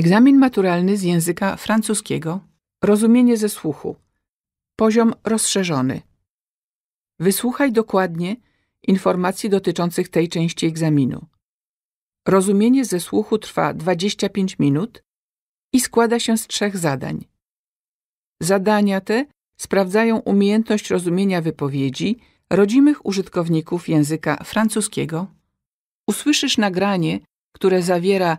Egzamin maturalny z języka francuskiego, rozumienie ze słuchu, poziom rozszerzony. Wysłuchaj dokładnie informacji dotyczących tej części egzaminu. Rozumienie ze słuchu trwa 25 minut i składa się z trzech zadań. Zadania te sprawdzają umiejętność rozumienia wypowiedzi rodzimych użytkowników języka francuskiego. Usłyszysz nagranie, które zawiera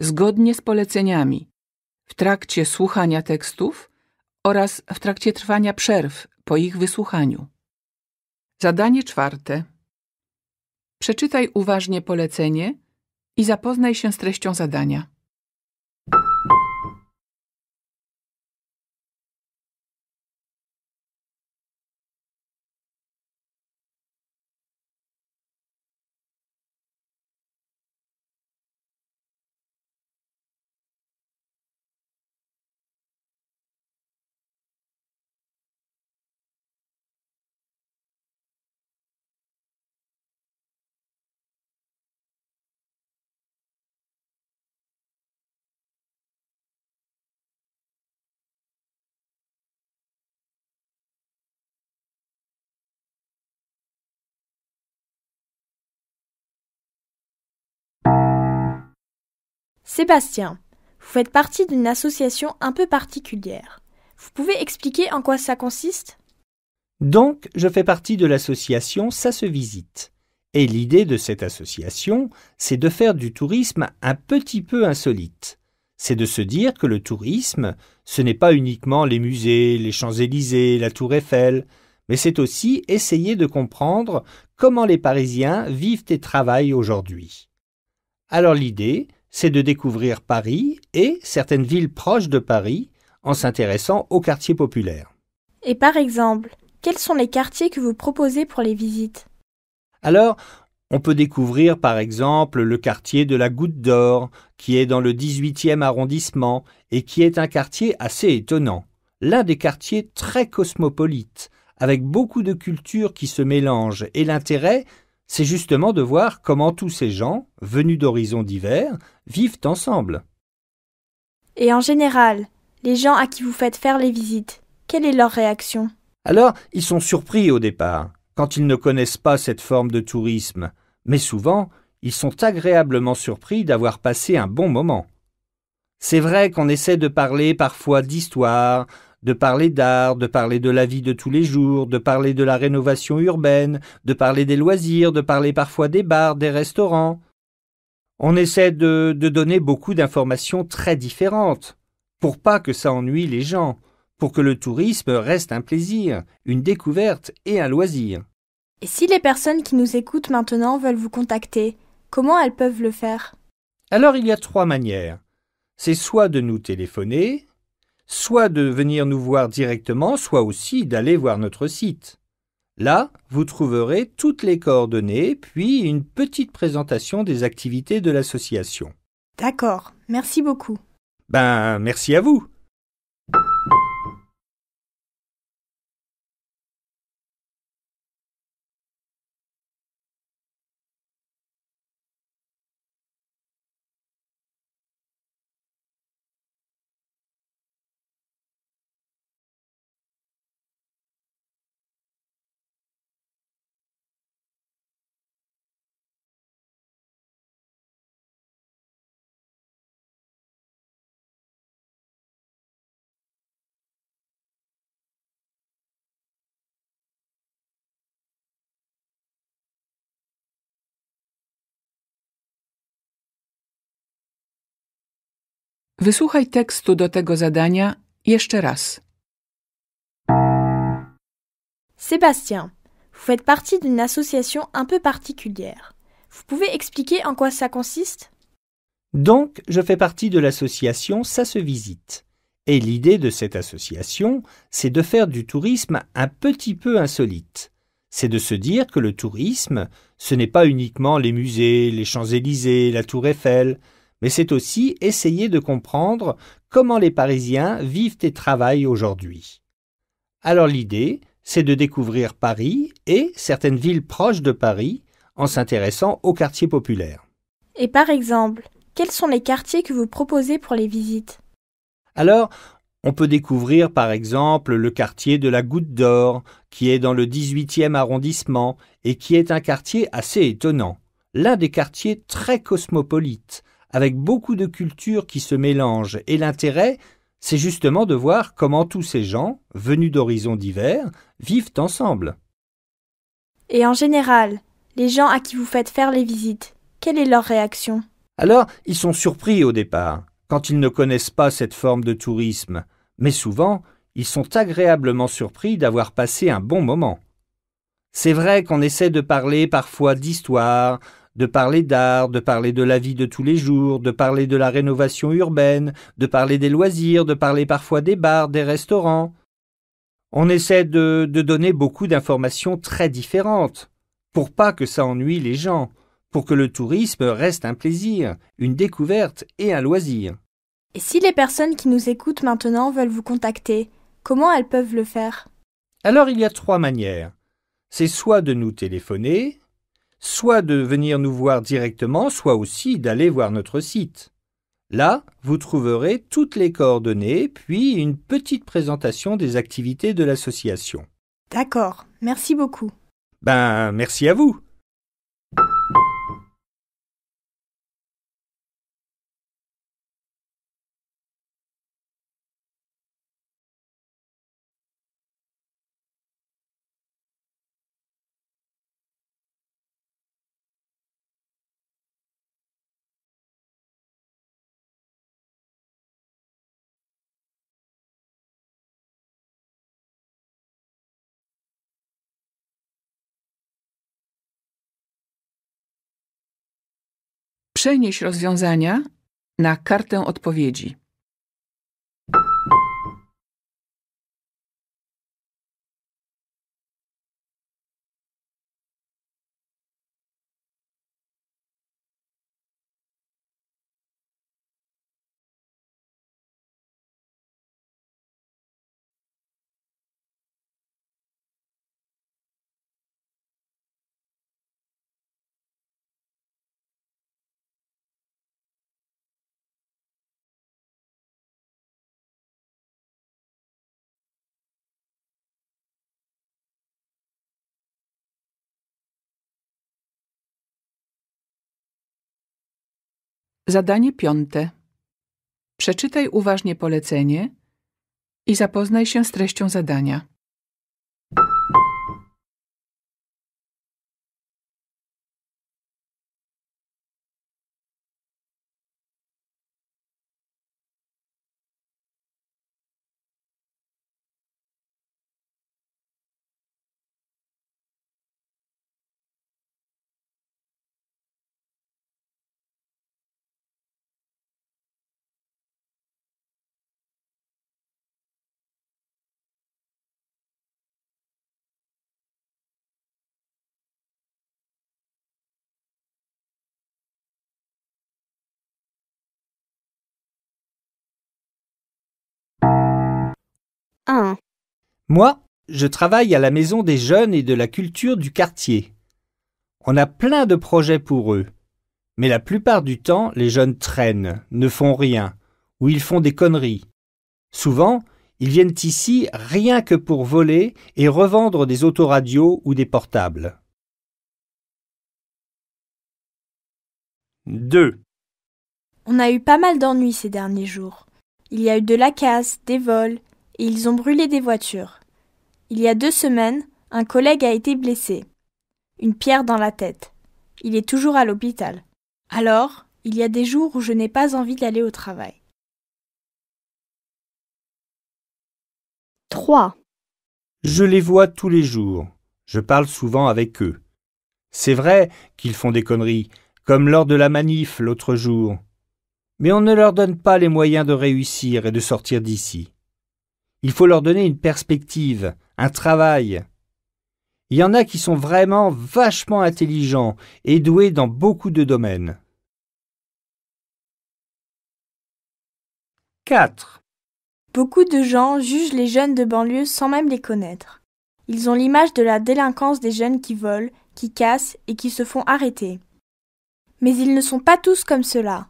zgodnie z poleceniami w trakcie słuchania tekstów oraz w trakcie trwania przerw po ich wysłuchaniu. Zadanie czwarte. Przeczytaj uważnie polecenie i zapoznaj się z treścią zadania. Sébastien, vous faites partie d'une association un peu particulière. Vous pouvez expliquer en quoi ça consiste Donc, je fais partie de l'association Ça se visite. Et l'idée de cette association, c'est de faire du tourisme un petit peu insolite. C'est de se dire que le tourisme, ce n'est pas uniquement les musées, les Champs-Élysées, la Tour Eiffel, mais c'est aussi essayer de comprendre comment les Parisiens vivent et travaillent aujourd'hui. Alors l'idée, c'est de découvrir Paris et certaines villes proches de Paris en s'intéressant aux quartiers populaires. Et par exemple, quels sont les quartiers que vous proposez pour les visites Alors, on peut découvrir par exemple le quartier de la Goutte d'Or, qui est dans le 18e arrondissement et qui est un quartier assez étonnant, l'un des quartiers très cosmopolites, avec beaucoup de cultures qui se mélangent, et l'intérêt, c'est justement de voir comment tous ces gens, venus d'horizons divers, vivent ensemble. Et en général, les gens à qui vous faites faire les visites, quelle est leur réaction Alors, ils sont surpris au départ, quand ils ne connaissent pas cette forme de tourisme, mais souvent, ils sont agréablement surpris d'avoir passé un bon moment. C'est vrai qu'on essaie de parler parfois d'histoire, de parler d'art, de parler de la vie de tous les jours, de parler de la rénovation urbaine, de parler des loisirs, de parler parfois des bars, des restaurants. On essaie de, donner beaucoup d'informations très différentes, pour pas que ça ennuie les gens, pour que le tourisme reste un plaisir, une découverte et un loisir. Et si les personnes qui nous écoutent maintenant veulent vous contacter, comment elles peuvent le faire Alors il y a trois manières. C'est soit de nous téléphoner, soit de venir nous voir directement, soit aussi d'aller voir notre site. Là, vous trouverez toutes les coordonnées, puis une petite présentation des activités de l'association. D'accord, merci beaucoup. Ben, merci à vous. tekstu do tego zadania jeszcze Sébastien, vous faites partie d'une association un peu particulière. Vous pouvez expliquer en quoi ça consiste Donc, je fais partie de l'association Ça se visite. Et l'idée de cette association, c'est de faire du tourisme un petit peu insolite. C'est de se dire que le tourisme, ce n'est pas uniquement les musées, les Champs-Élysées, la Tour Eiffel, mais c'est aussi essayer de comprendre comment les Parisiens vivent et travaillent aujourd'hui. Alors l'idée, c'est de découvrir Paris et certaines villes proches de Paris en s'intéressant aux quartiers populaires. Et par exemple, quels sont les quartiers que vous proposez pour les visites Alors, on peut découvrir par exemple le quartier de la Goutte d'Or, qui est dans le 18e arrondissement et qui est un quartier assez étonnant, l'un des quartiers très cosmopolites, avec beaucoup de cultures qui se mélangent, et l'intérêt, c'est justement de voir comment tous ces gens, venus d'horizons divers, vivent ensemble. Et en général, les gens à qui vous faites faire les visites, quelle est leur réaction Alors, ils sont surpris au départ, quand ils ne connaissent pas cette forme de tourisme, mais souvent, ils sont agréablement surpris d'avoir passé un bon moment. C'est vrai qu'on essaie de parler parfois d'histoire, de parler d'art, de parler de la vie de tous les jours, de parler de la rénovation urbaine, de parler des loisirs, de parler parfois des bars, des restaurants. On essaie de, de donner beaucoup d'informations très différentes, pour pas que ça ennuie les gens, pour que le tourisme reste un plaisir, une découverte et un loisir. Et si les personnes qui nous écoutent maintenant veulent vous contacter, comment elles peuvent le faire Alors il y a trois manières. C'est soit de nous téléphoner, soit de venir nous voir directement, soit aussi d'aller voir notre site. Là, vous trouverez toutes les coordonnées, puis une petite présentation des activités de l'association. D'accord, merci beaucoup. Ben, merci à vous. Przenieś rozwiązania na kartę odpowiedzi. Zadanie piąte. Przeczytaj uważnie polecenie i zapoznaj się z treścią zadania. Moi, je travaille à la maison des jeunes et de la culture du quartier. On a plein de projets pour eux. Mais la plupart du temps, les jeunes traînent, ne font rien, ou ils font des conneries. Souvent, ils viennent ici rien que pour voler et revendre des autoradios ou des portables. 2. On a eu pas mal d'ennuis ces derniers jours. Il y a eu de la casse, des vols, ils ont brûlé des voitures. Il y a deux semaines, un collègue a été blessé. Une pierre dans la tête. Il est toujours à l'hôpital. Alors, il y a des jours où je n'ai pas envie d'aller au travail. 3. Je les vois tous les jours. Je parle souvent avec eux. C'est vrai qu'ils font des conneries, comme lors de la manif l'autre jour. Mais on ne leur donne pas les moyens de réussir et de sortir d'ici. Il faut leur donner une perspective, un travail. Il y en a qui sont vraiment vachement intelligents et doués dans beaucoup de domaines. 4. Beaucoup de gens jugent les jeunes de banlieue sans même les connaître. Ils ont l'image de la délinquance des jeunes qui volent, qui cassent et qui se font arrêter. Mais ils ne sont pas tous comme cela.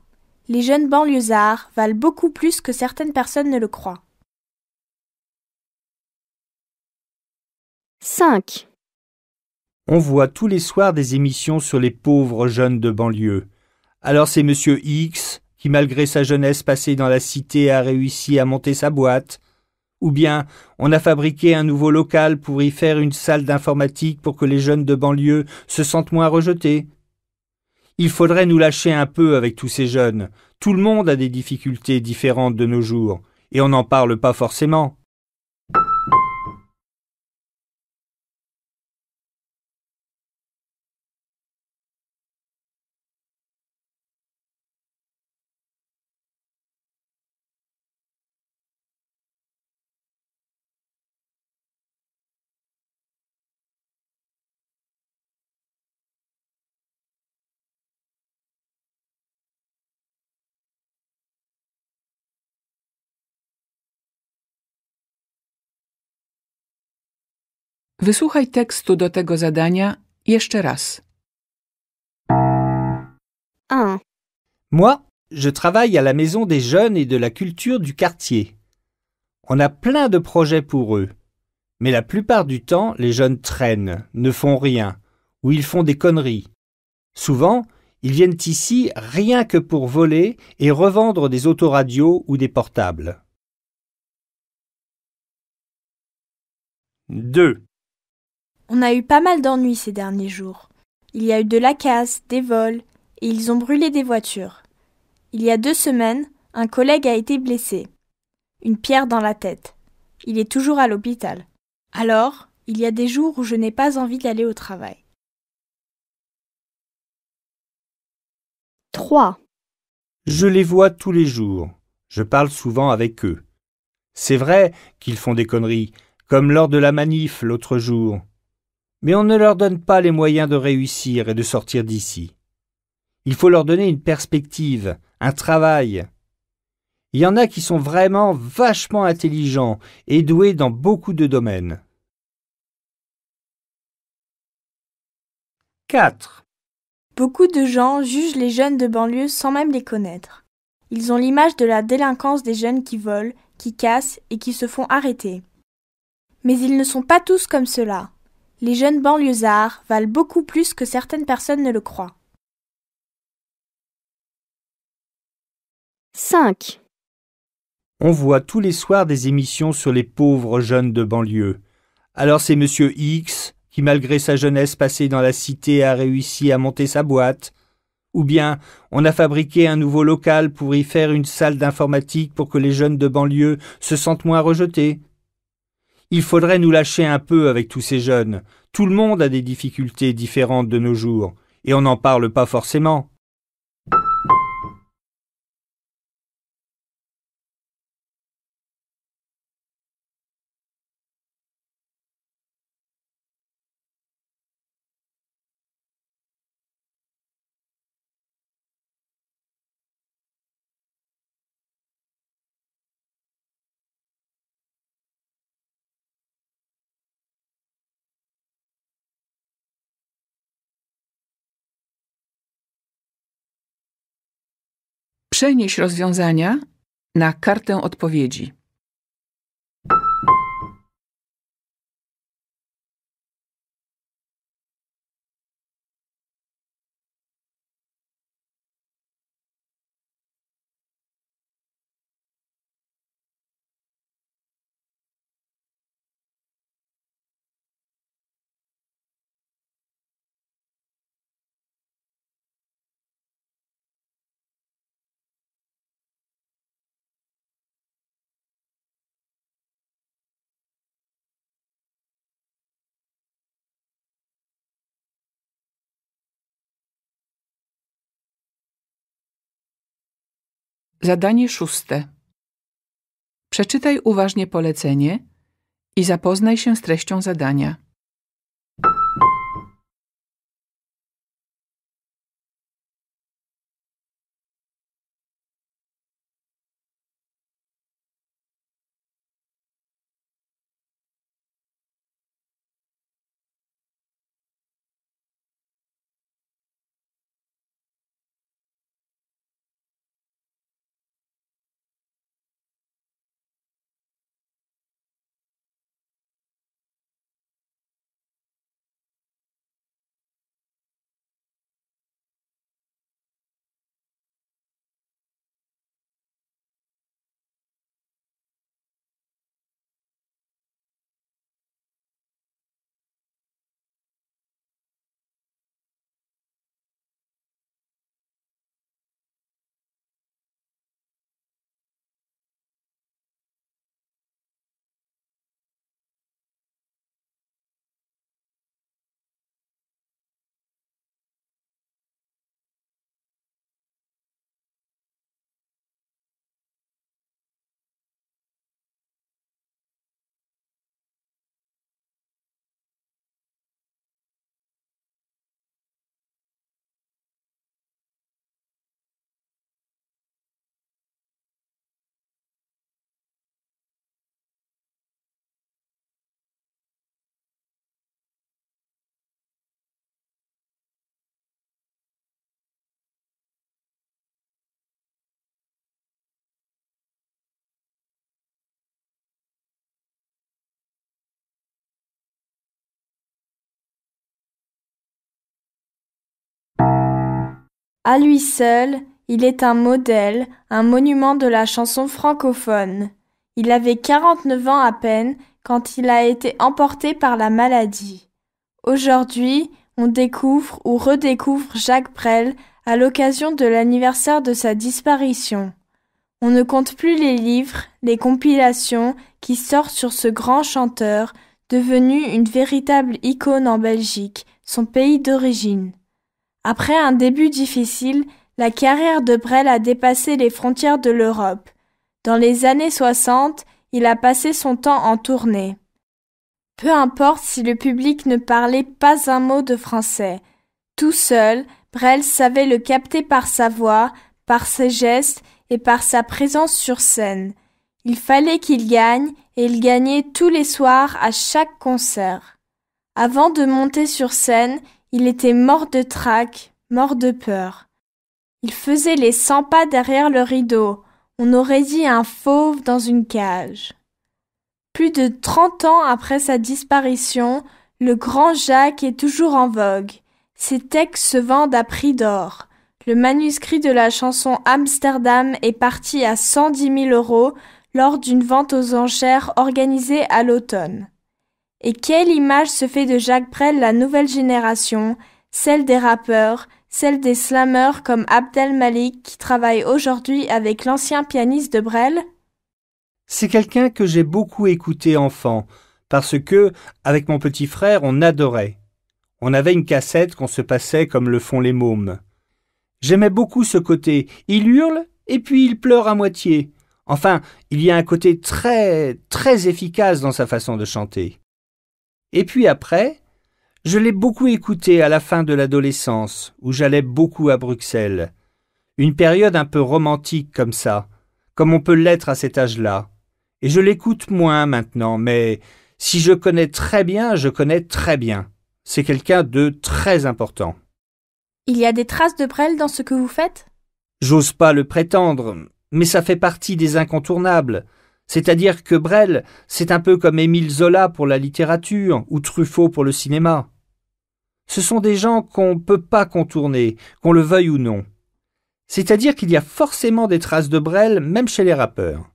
Les jeunes banlieusards valent beaucoup plus que certaines personnes ne le croient. 5. On voit tous les soirs des émissions sur les pauvres jeunes de banlieue. Alors c'est monsieur X qui, malgré sa jeunesse passée dans la cité, a réussi à monter sa boîte. Ou bien on a fabriqué un nouveau local pour y faire une salle d'informatique pour que les jeunes de banlieue se sentent moins rejetés. Il faudrait nous lâcher un peu avec tous ces jeunes. Tout le monde a des difficultés différentes de nos jours, et on n'en parle pas forcément. 1. Moi, je travaille à la Maison des Jeunes et de la Culture du quartier. On a plein de projets pour eux. Mais la plupart du temps, les jeunes traînent, ne font rien, ou ils font des conneries. Souvent, ils viennent ici rien que pour voler et revendre des autoradios ou des portables. 2. On a eu pas mal d'ennuis ces derniers jours. Il y a eu de la casse, des vols, et ils ont brûlé des voitures. Il y a deux semaines, un collègue a été blessé. Une pierre dans la tête. Il est toujours à l'hôpital. Alors, il y a des jours où je n'ai pas envie d'aller au travail. 3. Je les vois tous les jours. Je parle souvent avec eux. C'est vrai qu'ils font des conneries, comme lors de la manif l'autre jour mais on ne leur donne pas les moyens de réussir et de sortir d'ici. Il faut leur donner une perspective, un travail. Il y en a qui sont vraiment vachement intelligents et doués dans beaucoup de domaines. 4. Beaucoup de gens jugent les jeunes de banlieue sans même les connaître. Ils ont l'image de la délinquance des jeunes qui volent, qui cassent et qui se font arrêter. Mais ils ne sont pas tous comme cela les jeunes banlieusards valent beaucoup plus que certaines personnes ne le croient. 5. On voit tous les soirs des émissions sur les pauvres jeunes de banlieue. Alors c'est monsieur X qui malgré sa jeunesse passée dans la cité a réussi à monter sa boîte ou bien on a fabriqué un nouveau local pour y faire une salle d'informatique pour que les jeunes de banlieue se sentent moins rejetés. Il faudrait nous lâcher un peu avec tous ces jeunes. Tout le monde a des difficultés différentes de nos jours, et on n'en parle pas forcément. Przenieś rozwiązania na kartę odpowiedzi. Zadanie szóste. Przeczytaj uważnie polecenie i zapoznaj się z treścią zadania. À lui seul, il est un modèle, un monument de la chanson francophone. Il avait 49 ans à peine quand il a été emporté par la maladie. Aujourd'hui, on découvre ou redécouvre Jacques Brel à l'occasion de l'anniversaire de sa disparition. On ne compte plus les livres, les compilations qui sortent sur ce grand chanteur, devenu une véritable icône en Belgique, son pays d'origine. Après un début difficile, la carrière de Brel a dépassé les frontières de l'Europe. Dans les années 60, il a passé son temps en tournée. Peu importe si le public ne parlait pas un mot de français. Tout seul, Brel savait le capter par sa voix, par ses gestes et par sa présence sur scène. Il fallait qu'il gagne et il gagnait tous les soirs à chaque concert. Avant de monter sur scène, il était mort de trac, mort de peur. Il faisait les cent pas derrière le rideau. On aurait dit un fauve dans une cage. Plus de trente ans après sa disparition, le grand Jacques est toujours en vogue. Ses textes se vendent à prix d'or. Le manuscrit de la chanson Amsterdam est parti à cent dix mille euros lors d'une vente aux enchères organisée à l'automne. Et quelle image se fait de Jacques Brel la nouvelle génération, celle des rappeurs, celle des slammers comme Abdel Malik qui travaille aujourd'hui avec l'ancien pianiste de Brel C'est quelqu'un que j'ai beaucoup écouté enfant, parce que, avec mon petit frère, on adorait. On avait une cassette qu'on se passait comme le font les mômes. J'aimais beaucoup ce côté. Il hurle et puis il pleure à moitié. Enfin, il y a un côté très, très efficace dans sa façon de chanter. Et puis après, je l'ai beaucoup écouté à la fin de l'adolescence, où j'allais beaucoup à Bruxelles. Une période un peu romantique comme ça, comme on peut l'être à cet âge-là. Et je l'écoute moins maintenant, mais si je connais très bien, je connais très bien. C'est quelqu'un de très important. Il y a des traces de Brel dans ce que vous faites J'ose pas le prétendre, mais ça fait partie des incontournables. C'est-à-dire que Brel, c'est un peu comme Émile Zola pour la littérature ou Truffaut pour le cinéma. Ce sont des gens qu'on ne peut pas contourner, qu'on le veuille ou non. C'est-à-dire qu'il y a forcément des traces de Brel, même chez les rappeurs.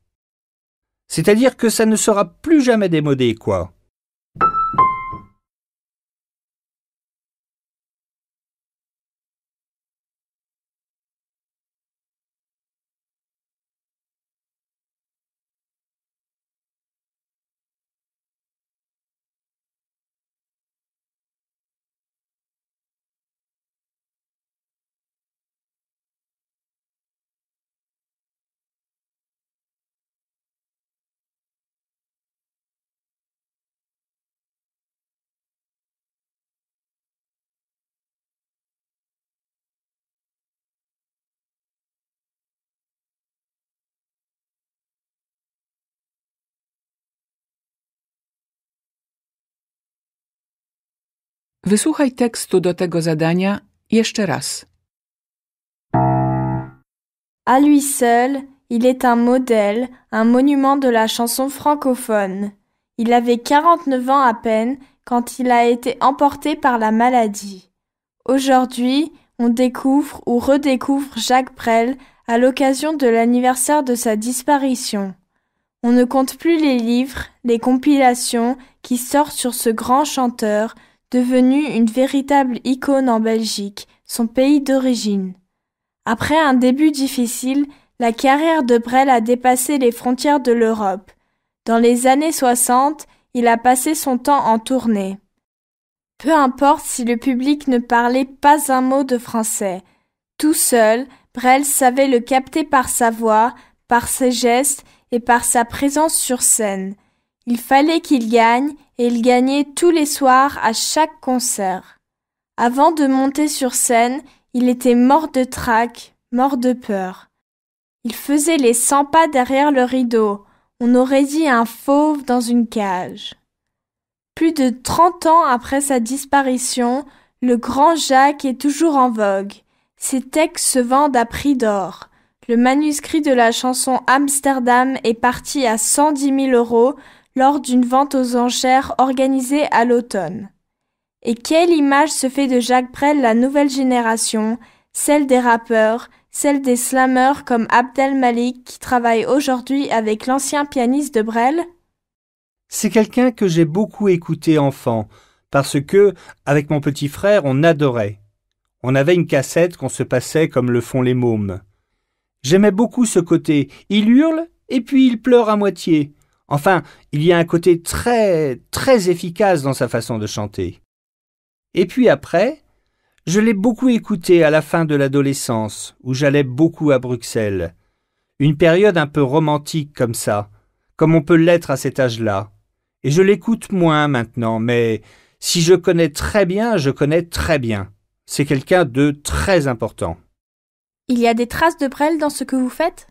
C'est-à-dire que ça ne sera plus jamais démodé, quoi. Wysłuchaj tekstu do tego zadania jeszcze raz. À lui seul, il est un modèle, un monument de la chanson francophone. Il avait 49 ans à peine quand il a été emporté par la maladie. Aujourd'hui, on découvre ou redécouvre Jacques Brel à l'occasion de l'anniversaire de sa disparition. On ne compte plus les livres, les compilations qui sortent sur ce grand chanteur, devenu une véritable icône en Belgique, son pays d'origine. Après un début difficile, la carrière de Brel a dépassé les frontières de l'Europe. Dans les années 60, il a passé son temps en tournée. Peu importe si le public ne parlait pas un mot de français. Tout seul, Brel savait le capter par sa voix, par ses gestes et par sa présence sur scène. Il fallait qu'il gagne, et il gagnait tous les soirs à chaque concert. Avant de monter sur scène, il était mort de trac, mort de peur. Il faisait les cent pas derrière le rideau. On aurait dit un fauve dans une cage. Plus de trente ans après sa disparition, le grand Jacques est toujours en vogue. Ses textes se vendent à prix d'or. Le manuscrit de la chanson Amsterdam est parti à dix mille euros, lors d'une vente aux enchères organisée à l'automne. Et quelle image se fait de Jacques Brel la nouvelle génération, celle des rappeurs, celle des slammeurs comme Abdel Malik qui travaille aujourd'hui avec l'ancien pianiste de Brel C'est quelqu'un que j'ai beaucoup écouté enfant, parce que, avec mon petit frère, on adorait. On avait une cassette qu'on se passait comme le font les mômes. J'aimais beaucoup ce côté. Il hurle et puis il pleure à moitié. Enfin, il y a un côté très, très efficace dans sa façon de chanter. Et puis après, je l'ai beaucoup écouté à la fin de l'adolescence, où j'allais beaucoup à Bruxelles. Une période un peu romantique comme ça, comme on peut l'être à cet âge-là. Et je l'écoute moins maintenant, mais si je connais très bien, je connais très bien. C'est quelqu'un de très important. Il y a des traces de Brel dans ce que vous faites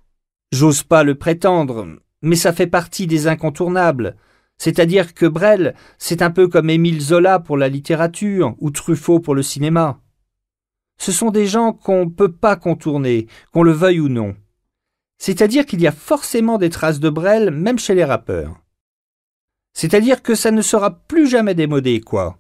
J'ose pas le prétendre, mais ça fait partie des incontournables. C'est-à-dire que Brel, c'est un peu comme Émile Zola pour la littérature ou Truffaut pour le cinéma. Ce sont des gens qu'on ne peut pas contourner, qu'on le veuille ou non. C'est-à-dire qu'il y a forcément des traces de Brel même chez les rappeurs. C'est-à-dire que ça ne sera plus jamais démodé, quoi.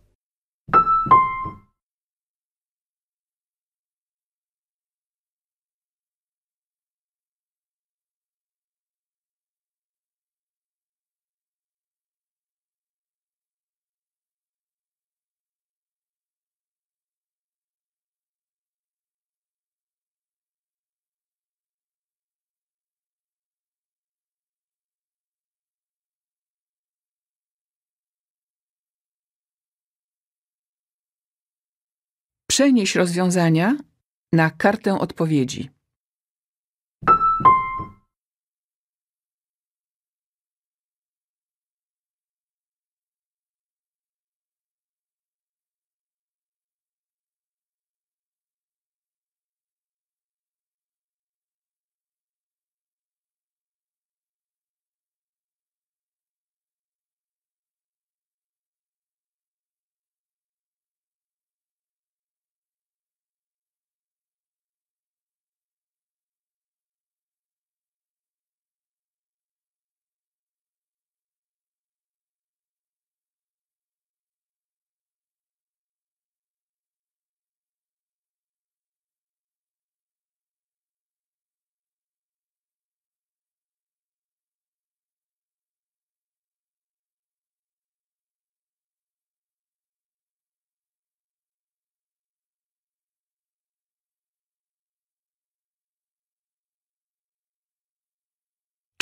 Przenieś rozwiązania na kartę odpowiedzi.